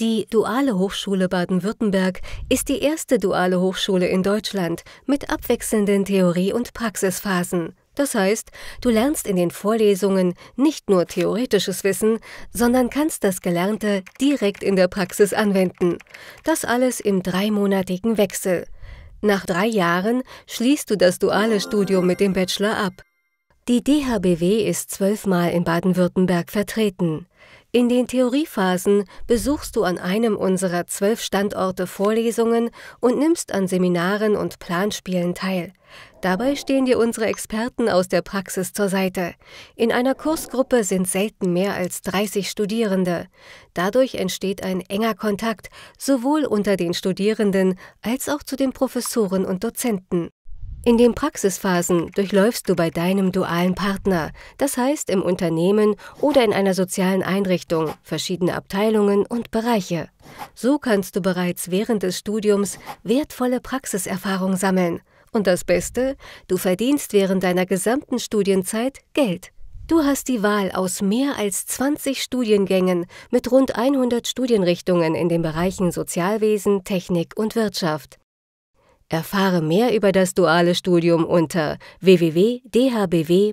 Die Duale Hochschule Baden-Württemberg ist die erste duale Hochschule in Deutschland mit abwechselnden Theorie- und Praxisphasen. Das heißt, du lernst in den Vorlesungen nicht nur theoretisches Wissen, sondern kannst das Gelernte direkt in der Praxis anwenden. Das alles im dreimonatigen Wechsel. Nach drei Jahren schließt du das duale Studium mit dem Bachelor ab. Die DHBW ist zwölfmal in Baden-Württemberg vertreten. In den Theoriephasen besuchst du an einem unserer zwölf Standorte Vorlesungen und nimmst an Seminaren und Planspielen teil. Dabei stehen dir unsere Experten aus der Praxis zur Seite. In einer Kursgruppe sind selten mehr als 30 Studierende. Dadurch entsteht ein enger Kontakt sowohl unter den Studierenden als auch zu den Professoren und Dozenten. In den Praxisphasen durchläufst du bei deinem dualen Partner, das heißt im Unternehmen oder in einer sozialen Einrichtung, verschiedene Abteilungen und Bereiche. So kannst du bereits während des Studiums wertvolle Praxiserfahrung sammeln. Und das Beste, du verdienst während deiner gesamten Studienzeit Geld. Du hast die Wahl aus mehr als 20 Studiengängen mit rund 100 Studienrichtungen in den Bereichen Sozialwesen, Technik und Wirtschaft. Erfahre mehr über das duale Studium unter www.dhbw.de.